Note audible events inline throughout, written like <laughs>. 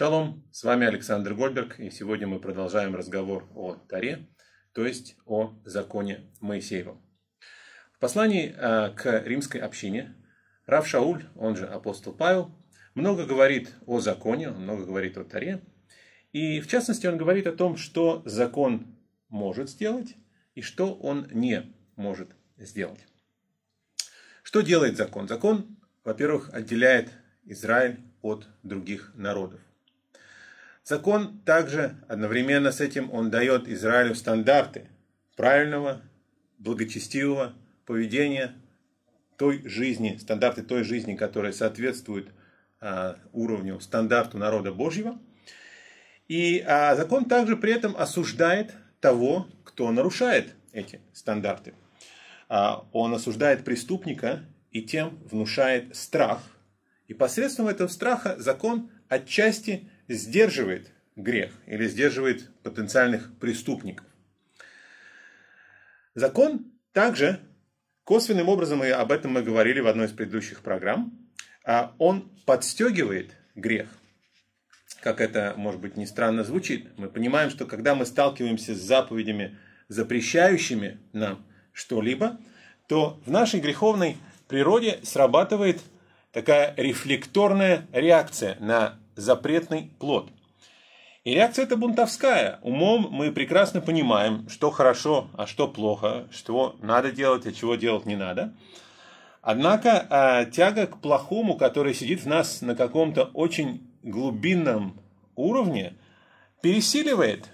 Шалом, с вами Александр Гольберг, и сегодня мы продолжаем разговор о Таре, то есть о законе Моисеева. В послании э, к римской общине Рав Шауль, он же апостол Павел, много говорит о законе, он много говорит о Таре, и в частности он говорит о том, что закон может сделать и что он не может сделать. Что делает закон? Закон, во-первых, отделяет Израиль от других народов. Закон также одновременно с этим он дает Израилю стандарты правильного, благочестивого поведения той жизни, стандарты той жизни, которая соответствует а, уровню, стандарту народа Божьего. И а, закон также при этом осуждает того, кто нарушает эти стандарты. А, он осуждает преступника и тем внушает страх. И посредством этого страха закон отчасти сдерживает грех или сдерживает потенциальных преступников. Закон также косвенным образом, и об этом мы говорили в одной из предыдущих программ, а он подстегивает грех. Как это, может быть, не странно звучит. Мы понимаем, что когда мы сталкиваемся с заповедями, запрещающими нам что-либо, то в нашей греховной природе срабатывает такая рефлекторная реакция на запретный плод. И реакция эта бунтовская. Умом мы прекрасно понимаем, что хорошо, а что плохо, что надо делать, а чего делать не надо. Однако э, тяга к плохому, которая сидит в нас на каком-то очень глубинном уровне, пересиливает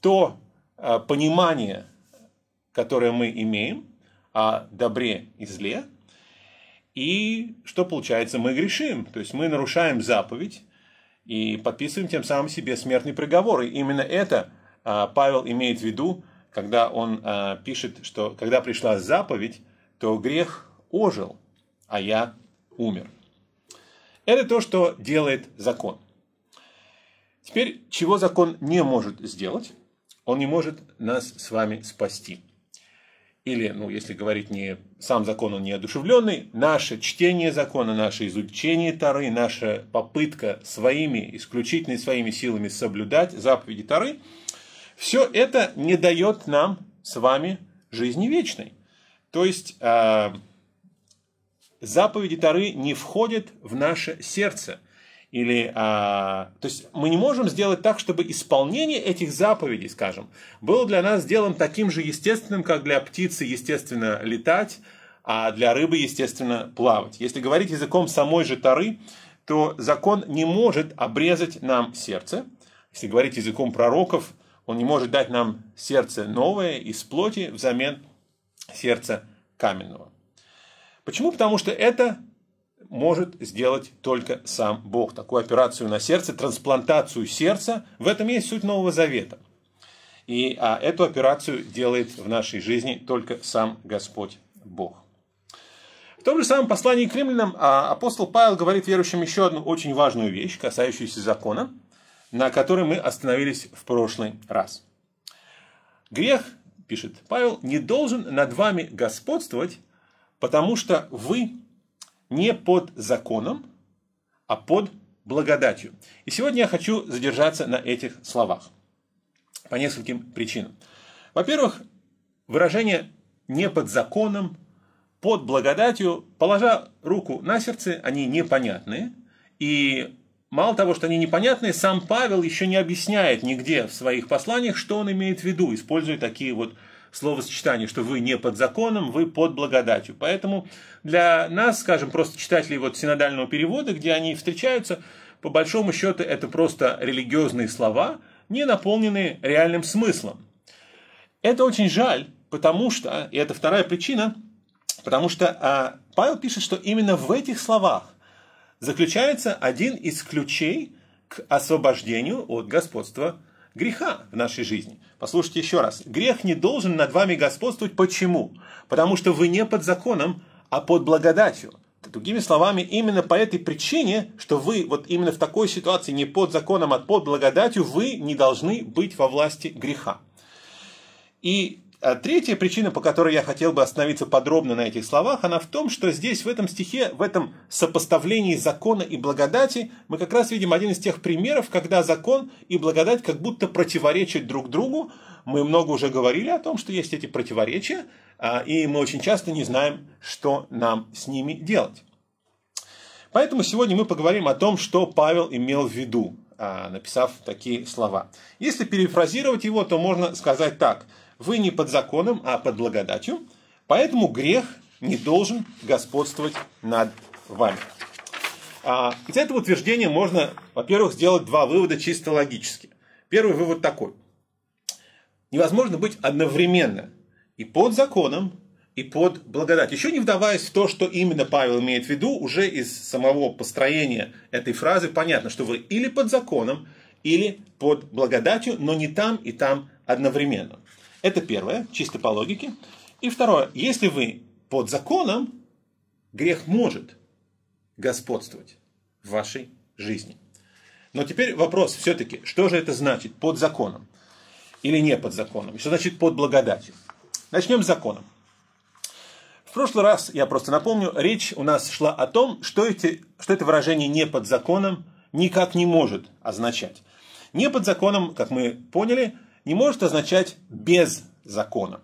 то э, понимание, которое мы имеем о добре и зле. И что получается? Мы грешим, то есть мы нарушаем заповедь, и подписываем тем самым себе смертный приговор. И именно это а, Павел имеет в виду, когда он а, пишет, что когда пришла заповедь, то грех ожил, а я умер. Это то, что делает закон. Теперь, чего закон не может сделать? Он не может нас с вами спасти или, ну, если говорить не сам закон, он неодушевленный, наше чтение закона, наше изучение Тары, наша попытка своими, исключительно своими силами соблюдать заповеди Тары, все это не дает нам с вами жизни вечной. То есть э, заповеди Тары не входят в наше сердце – или, а, то есть мы не можем сделать так, чтобы исполнение этих заповедей, скажем, было для нас делом таким же естественным, как для птицы естественно летать, а для рыбы естественно плавать. Если говорить языком самой же Тары, то закон не может обрезать нам сердце. Если говорить языком пророков, он не может дать нам сердце новое из плоти взамен сердца каменного. Почему? Потому что это может сделать только сам Бог. Такую операцию на сердце, трансплантацию сердца, в этом есть суть Нового Завета. И а, эту операцию делает в нашей жизни только сам Господь Бог. В том же самом послании к римлянам а, апостол Павел говорит верующим еще одну очень важную вещь, касающуюся закона, на которой мы остановились в прошлый раз. Грех, пишет Павел, не должен над вами господствовать, потому что вы не под законом, а под благодатью. И сегодня я хочу задержаться на этих словах по нескольким причинам. Во-первых, выражение «не под законом», «под благодатью», положа руку на сердце, они непонятные. И мало того, что они непонятные, сам Павел еще не объясняет нигде в своих посланиях, что он имеет в виду, используя такие вот словосочетание, что вы не под законом, вы под благодатью. Поэтому для нас, скажем, просто читателей вот синодального перевода, где они встречаются, по большому счету это просто религиозные слова, не наполненные реальным смыслом. Это очень жаль, потому что, и это вторая причина, потому что а, Павел пишет, что именно в этих словах заключается один из ключей к освобождению от господства греха в нашей жизни. Послушайте еще раз. Грех не должен над вами господствовать. Почему? Потому что вы не под законом, а под благодатью. Другими словами, именно по этой причине, что вы вот именно в такой ситуации не под законом, а под благодатью, вы не должны быть во власти греха. И а третья причина, по которой я хотел бы остановиться подробно на этих словах, она в том, что здесь, в этом стихе, в этом сопоставлении закона и благодати, мы как раз видим один из тех примеров, когда закон и благодать как будто противоречат друг другу. Мы много уже говорили о том, что есть эти противоречия, а, и мы очень часто не знаем, что нам с ними делать. Поэтому сегодня мы поговорим о том, что Павел имел в виду, а, написав такие слова. Если перефразировать его, то можно сказать так – вы не под законом, а под благодатью, поэтому грех не должен господствовать над вами. А, из этого утверждения можно, во-первых, сделать два вывода чисто логически. Первый вывод такой. Невозможно быть одновременно и под законом, и под благодать. Еще не вдаваясь в то, что именно Павел имеет в виду, уже из самого построения этой фразы понятно, что вы или под законом, или под благодатью, но не там и там одновременно. Это первое, чисто по логике. И второе, если вы под законом, грех может господствовать в вашей жизни. Но теперь вопрос все-таки, что же это значит под законом или не под законом? Что значит под благодатью? Начнем с законом. В прошлый раз, я просто напомню, речь у нас шла о том, что, эти, что это выражение «не под законом» никак не может означать. «Не под законом», как мы поняли, – не может означать без закона.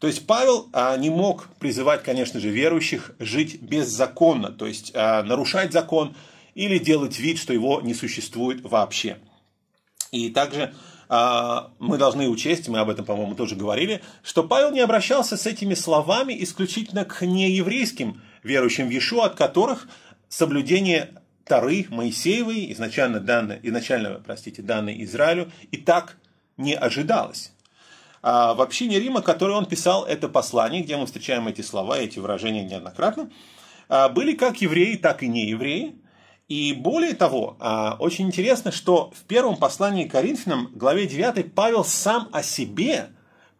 То есть Павел а, не мог призывать, конечно же, верующих жить беззаконно, то есть а, нарушать закон или делать вид, что его не существует вообще. И также а, мы должны учесть, мы об этом, по-моему, тоже говорили, что Павел не обращался с этими словами исключительно к нееврейским верующим в Иешуа, от которых соблюдение Тары Моисеевой, изначально данной, изначально, простите, данной Израилю, и так не ожидалось. А в общине Рима, который он писал это послание, где мы встречаем эти слова, эти выражения неоднократно, а, были как евреи, так и неевреи. И более того, а, очень интересно, что в первом послании к Коринфянам, главе 9, Павел сам о себе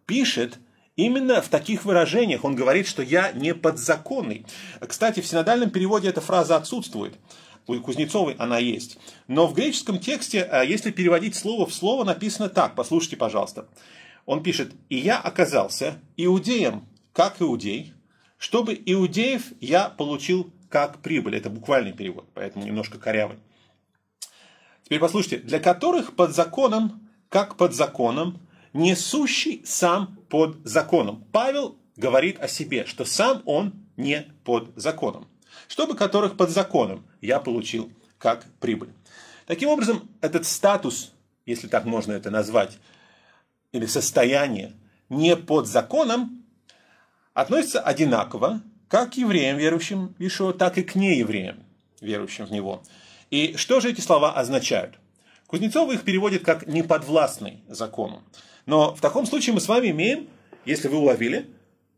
пишет именно в таких выражениях. Он говорит, что я не подзаконный. Кстати, в синодальном переводе эта фраза отсутствует у Кузнецовой она есть. Но в греческом тексте, э, если переводить слово в слово, написано так, послушайте, пожалуйста. Он пишет, «И я оказался иудеем, как иудей, чтобы иудеев я получил как прибыль». Это буквальный перевод, поэтому немножко корявый. Теперь послушайте, «для которых под законом, как под законом, несущий сам под законом». Павел говорит о себе, что сам он не под законом чтобы которых под законом я получил как прибыль. Таким образом, этот статус, если так можно это назвать, или состояние не под законом, относится одинаково как к евреям, верующим в Ишо, так и к неевреям, верующим в Него. И что же эти слова означают? Кузнецов их переводит как «неподвластный закону». Но в таком случае мы с вами имеем, если вы уловили,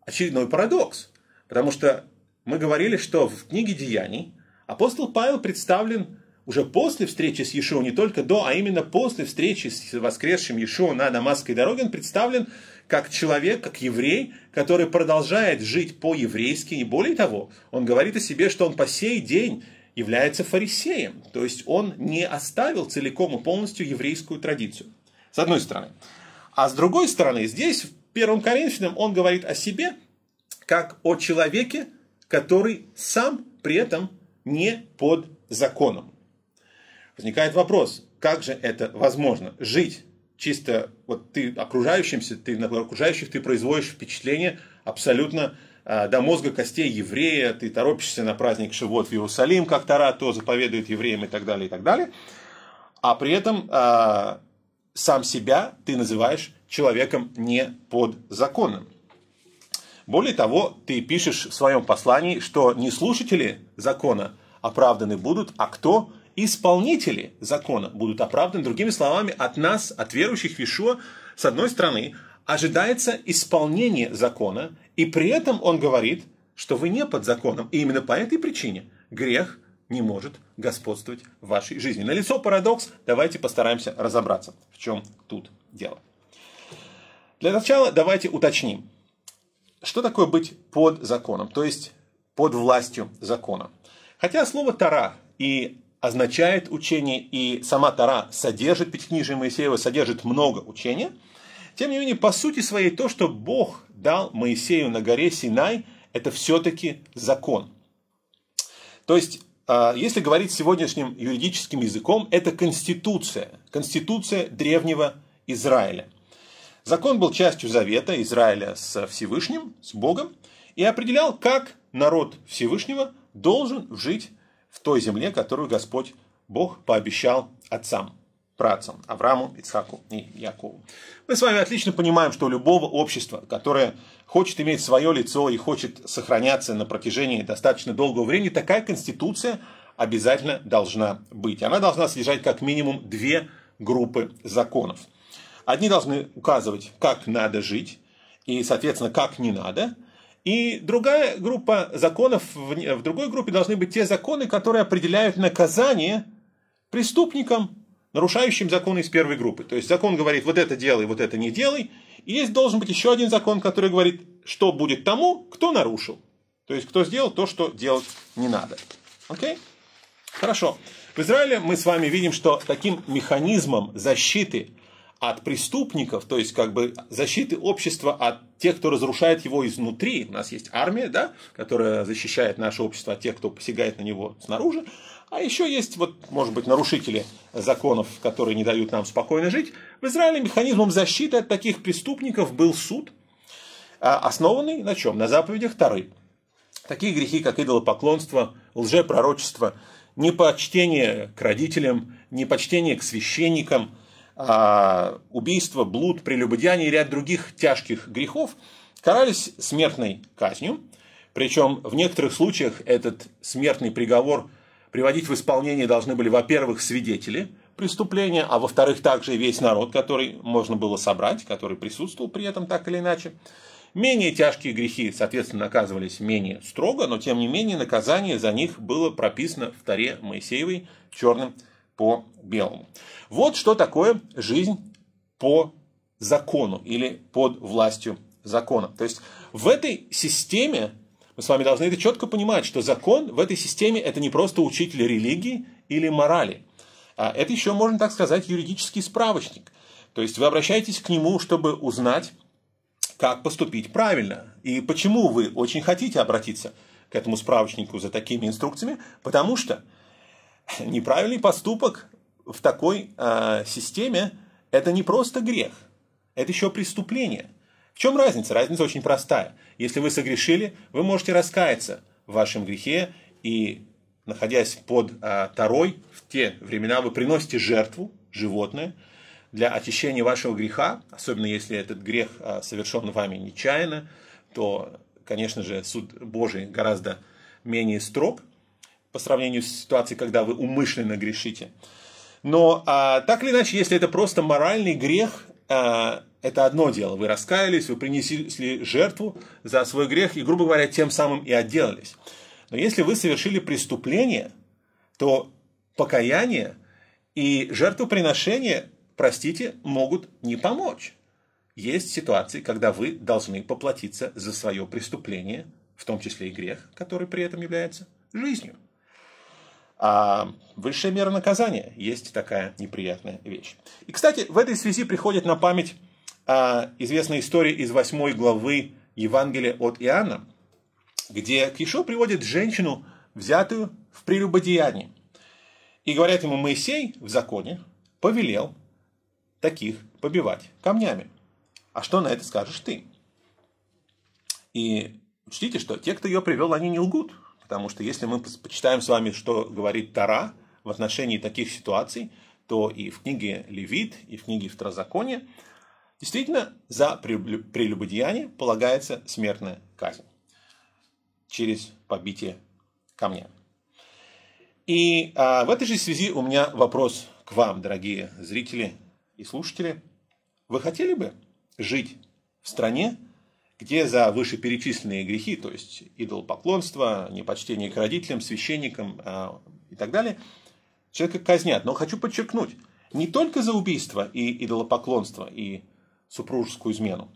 очередной парадокс. Потому что мы говорили, что в книге Деяний апостол Павел представлен уже после встречи с Иешуа, не только до, а именно после встречи с воскресшим Иешуа на Дамасской дороге, он представлен как человек, как еврей, который продолжает жить по-еврейски, и более того, он говорит о себе, что он по сей день является фарисеем, то есть он не оставил целиком и полностью еврейскую традицию, с одной стороны. А с другой стороны, здесь в первом Коринфянам он говорит о себе, как о человеке, который сам при этом не под законом. Возникает вопрос, как же это возможно? Жить чисто вот ты окружающимся, ты на окружающих ты производишь впечатление абсолютно а, до мозга костей еврея, ты торопишься на праздник Шивот в Иерусалим, как Тара то заповедует евреям и так далее, и так далее. А при этом э, сам себя ты называешь человеком не под законом. Более того, ты пишешь в своем послании, что не слушатели закона оправданы будут, а кто? Исполнители закона будут оправданы. Другими словами, от нас, от верующих в Ишуа, с одной стороны, ожидается исполнение закона, и при этом он говорит, что вы не под законом. И именно по этой причине грех не может господствовать в вашей жизни. На лицо парадокс, давайте постараемся разобраться, в чем тут дело. Для начала давайте уточним. Что такое быть под законом, то есть под властью закона? Хотя слово «тара» и означает учение, и сама Тара содержит Пятикнижие Моисеева, содержит много учения, тем не менее, по сути своей, то, что Бог дал Моисею на горе Синай, это все-таки закон. То есть, а, если говорить сегодняшним юридическим языком, это конституция, конституция древнего Израиля – Закон был частью завета Израиля со Всевышним, с Богом, и определял, как народ Всевышнего должен жить в той земле, которую Господь Бог пообещал отцам, працам Аврааму, Ицхаку и Якову. Мы с вами отлично понимаем, что у любого общества, которое хочет иметь свое лицо и хочет сохраняться на протяжении достаточно долгого времени, такая конституция обязательно должна быть. Она должна содержать как минимум две группы законов – Одни должны указывать, как надо жить, и, соответственно, как не надо. И другая группа законов, в другой группе должны быть те законы, которые определяют наказание преступникам, нарушающим законы из первой группы. То есть закон говорит, вот это делай, вот это не делай. И есть должен быть еще один закон, который говорит, что будет тому, кто нарушил. То есть кто сделал то, что делать не надо. Окей? Хорошо. В Израиле мы с вами видим, что таким механизмом защиты от преступников, то есть как бы защиты общества от тех, кто разрушает его изнутри. У нас есть армия, да, которая защищает наше общество от тех, кто посягает на него снаружи. А еще есть, вот, может быть, нарушители законов, которые не дают нам спокойно жить. В Израиле механизмом защиты от таких преступников был суд, а, основанный на чем? На заповедях Тары. Такие грехи, как идолопоклонство, лжепророчество, непочтение к родителям, непочтение к священникам – а, убийство, блуд, прелюбодеяние и ряд других тяжких грехов карались смертной казнью. Причем в некоторых случаях этот смертный приговор приводить в исполнение должны были, во-первых, свидетели преступления, а во-вторых, также весь народ, который можно было собрать, который присутствовал при этом так или иначе. Менее тяжкие грехи, соответственно, наказывались менее строго, но тем не менее наказание за них было прописано в Таре Моисеевой черным по белому. Вот что такое жизнь по закону или под властью закона. То есть в этой системе мы с вами должны это четко понимать, что закон в этой системе это не просто учитель религии или морали. А это еще, можно так сказать, юридический справочник. То есть вы обращаетесь к нему, чтобы узнать, как поступить правильно. И почему вы очень хотите обратиться к этому справочнику за такими инструкциями? Потому что <laughs> неправильный поступок в такой э, системе – это не просто грех, это еще преступление. В чем разница? Разница очень простая. Если вы согрешили, вы можете раскаяться в вашем грехе и, находясь под э, Тарой, в те времена вы приносите жертву, животное, для очищения вашего греха, особенно если этот грех э, совершен вами нечаянно, то, конечно же, суд Божий гораздо менее строг, по сравнению с ситуацией, когда вы умышленно грешите. Но а, так или иначе, если это просто моральный грех, а, это одно дело. Вы раскаялись, вы принесли жертву за свой грех и, грубо говоря, тем самым и отделались. Но если вы совершили преступление, то покаяние и жертвоприношение, простите, могут не помочь. Есть ситуации, когда вы должны поплатиться за свое преступление, в том числе и грех, который при этом является жизнью. А высшая мера наказания есть такая неприятная вещь. И, кстати, в этой связи приходит на память а, известная история из 8 главы Евангелия от Иоанна, где Кишо приводит женщину, взятую в прелюбодеянии. И говорят ему, Моисей в законе повелел таких побивать камнями. А что на это скажешь ты? И учтите, что те, кто ее привел, они не лгут. Потому что если мы почитаем с вами, что говорит Тара в отношении таких ситуаций, то и в книге Левит, и в книге Второзакония действительно за прелюбодеяние полагается смертная казнь через побитие камня. И а, в этой же связи у меня вопрос к вам, дорогие зрители и слушатели. Вы хотели бы жить в стране, где за вышеперечисленные грехи, то есть идолопоклонство, непочтение к родителям, священникам а, и так далее, человека казнят. Но хочу подчеркнуть, не только за убийство и идолопоклонство и супружескую измену.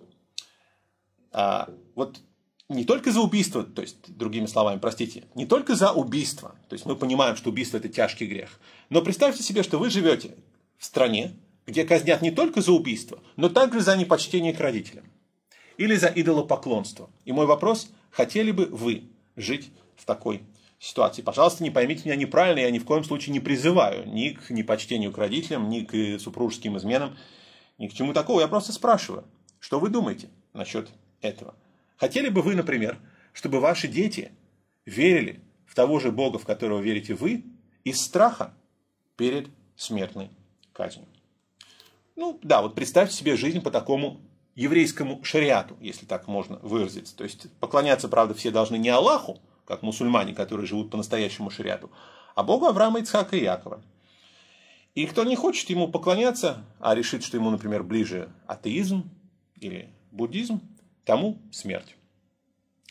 А, вот не только за убийство, то есть, другими словами, простите, не только за убийство, то есть мы понимаем, что убийство это тяжкий грех, но представьте себе, что вы живете в стране, где казнят не только за убийство, но также за непочтение к родителям или за идолопоклонство. И мой вопрос, хотели бы вы жить в такой ситуации. Пожалуйста, не поймите меня неправильно, я ни в коем случае не призываю ни к непочтению к родителям, ни к супружеским изменам, ни к чему такого. Я просто спрашиваю, что вы думаете насчет этого? Хотели бы вы, например, чтобы ваши дети верили в того же Бога, в которого верите вы, из страха перед смертной казнью? Ну да, вот представьте себе жизнь по такому еврейскому шариату, если так можно выразиться. То есть поклоняться, правда, все должны не Аллаху, как мусульмане, которые живут по настоящему шариату, а Богу Авраама, Ицхака и Якова. И кто не хочет ему поклоняться, а решит, что ему, например, ближе атеизм или буддизм, тому смерть.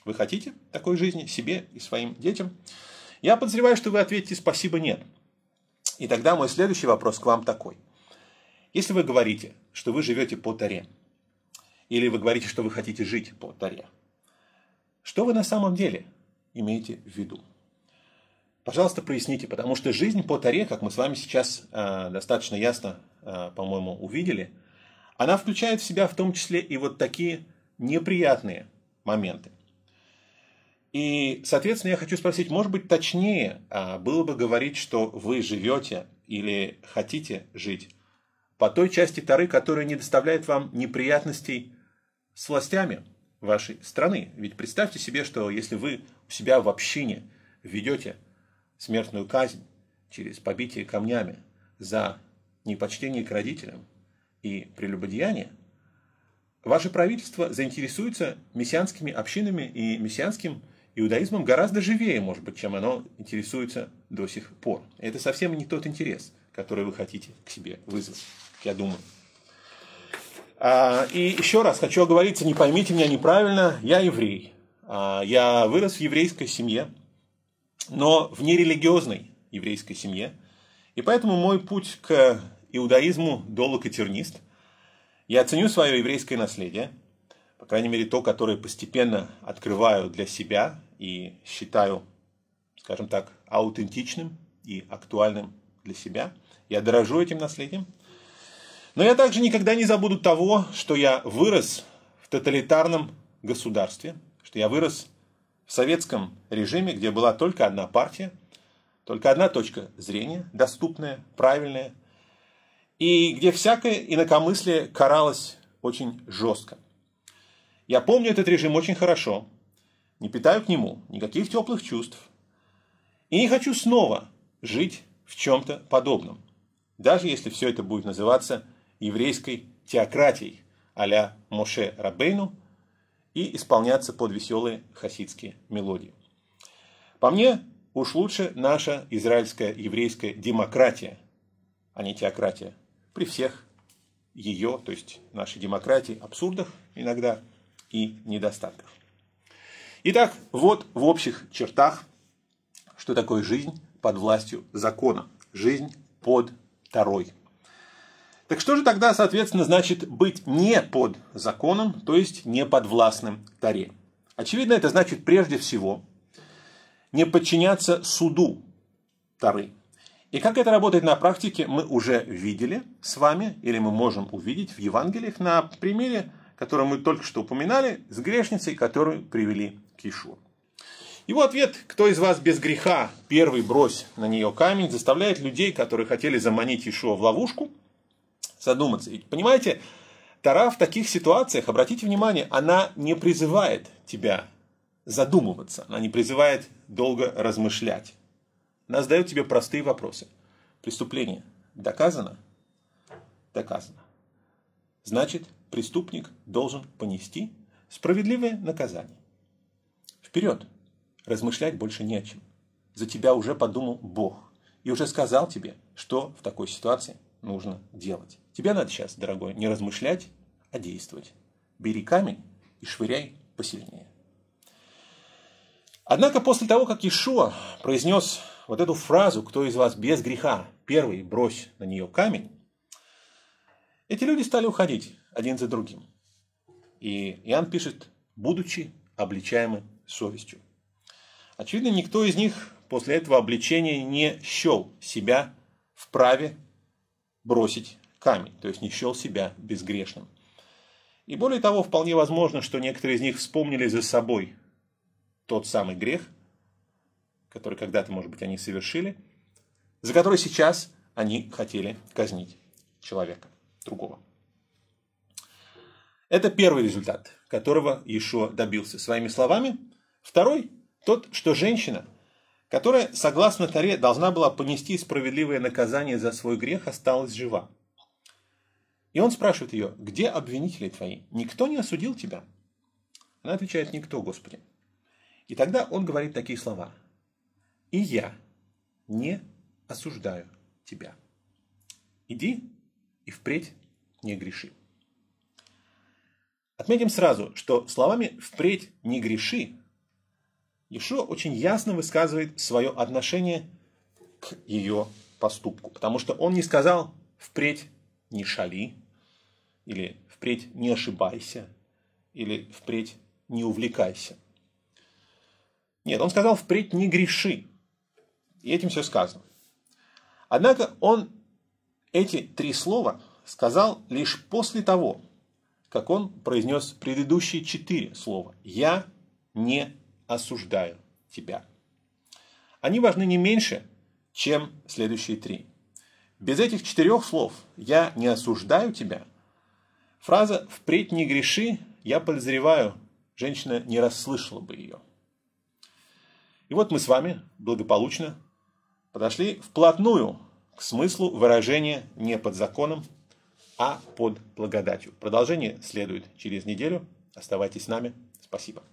Вы хотите такой жизни себе и своим детям? Я подозреваю, что вы ответите «спасибо, нет». И тогда мой следующий вопрос к вам такой. Если вы говорите, что вы живете по Таре, или вы говорите, что вы хотите жить по Таре. Что вы на самом деле имеете в виду? Пожалуйста, проясните, потому что жизнь по Таре, как мы с вами сейчас э, достаточно ясно, э, по-моему, увидели, она включает в себя в том числе и вот такие неприятные моменты. И, соответственно, я хочу спросить, может быть, точнее э, было бы говорить, что вы живете или хотите жить по той части Тары, которая не доставляет вам неприятностей с властями вашей страны. Ведь представьте себе, что если вы у себя в общине ведете смертную казнь через побитие камнями за непочтение к родителям и прелюбодеяние, ваше правительство заинтересуется мессианскими общинами и мессианским иудаизмом гораздо живее, может быть, чем оно интересуется до сих пор. Это совсем не тот интерес, который вы хотите к себе вызвать, я думаю. А, и еще раз хочу оговориться, не поймите меня неправильно, я еврей. А, я вырос в еврейской семье, но в нерелигиозной еврейской семье. И поэтому мой путь к иудаизму долг и тернист. Я ценю свое еврейское наследие, по крайней мере то, которое постепенно открываю для себя и считаю, скажем так, аутентичным и актуальным для себя. Я дорожу этим наследием – но я также никогда не забуду того, что я вырос в тоталитарном государстве, что я вырос в советском режиме, где была только одна партия, только одна точка зрения, доступная, правильная, и где всякое инакомыслие каралось очень жестко. Я помню этот режим очень хорошо, не питаю к нему никаких теплых чувств, и не хочу снова жить в чем-то подобном, даже если все это будет называться еврейской теократией а-ля Моше Рабейну и исполняться под веселые хасидские мелодии. По мне, уж лучше наша израильская еврейская демократия, а не теократия, при всех ее, то есть нашей демократии, абсурдах иногда и недостатках. Итак, вот в общих чертах, что такое жизнь под властью закона, жизнь под второй так что же тогда, соответственно, значит быть не под законом, то есть не под властным Таре? Очевидно, это значит прежде всего не подчиняться суду Тары. И как это работает на практике, мы уже видели с вами, или мы можем увидеть в Евангелиях на примере, который мы только что упоминали, с грешницей, которую привели к Ишуа. Его ответ «Кто из вас без греха, первый брось на нее камень» заставляет людей, которые хотели заманить Ишуа в ловушку, задуматься. И понимаете, Тара в таких ситуациях, обратите внимание, она не призывает тебя задумываться, она не призывает долго размышлять. Она задает тебе простые вопросы. Преступление доказано? Доказано. Значит, преступник должен понести справедливое наказание. Вперед! Размышлять больше не о чем. За тебя уже подумал Бог и уже сказал тебе, что в такой ситуации нужно делать. Тебе надо сейчас, дорогой, не размышлять, а действовать. Бери камень и швыряй посильнее. Однако после того, как Ишуа произнес вот эту фразу «Кто из вас без греха? Первый брось на нее камень», эти люди стали уходить один за другим. И Иоанн пишет «будучи обличаемы совестью». Очевидно, никто из них после этого обличения не счел себя вправе бросить камень, то есть не счел себя безгрешным. И более того, вполне возможно, что некоторые из них вспомнили за собой тот самый грех, который когда-то, может быть, они совершили, за который сейчас они хотели казнить человека, другого. Это первый результат, которого Ишуа добился. Своими словами, второй – тот, что женщина, которая, согласно Таре, должна была понести справедливое наказание за свой грех, осталась жива. И он спрашивает ее, где обвинители твои? Никто не осудил тебя? Она отвечает, никто, Господи. И тогда он говорит такие слова. И я не осуждаю тебя. Иди и впредь не греши. Отметим сразу, что словами «впредь не греши» Ешо очень ясно высказывает свое отношение к ее поступку, потому что он не сказал «впредь не шали, или впредь не ошибайся, или впредь не увлекайся. Нет, он сказал впредь не греши. И этим все сказано. Однако он эти три слова сказал лишь после того, как он произнес предыдущие четыре слова «Я не осуждаю тебя». Они важны не меньше, чем следующие три. Без этих четырех слов «я не осуждаю тебя» фраза «впредь не греши, я подозреваю» женщина не расслышала бы ее. И вот мы с вами благополучно подошли вплотную к смыслу выражения не под законом, а под благодатью. Продолжение следует через неделю. Оставайтесь с нами. Спасибо.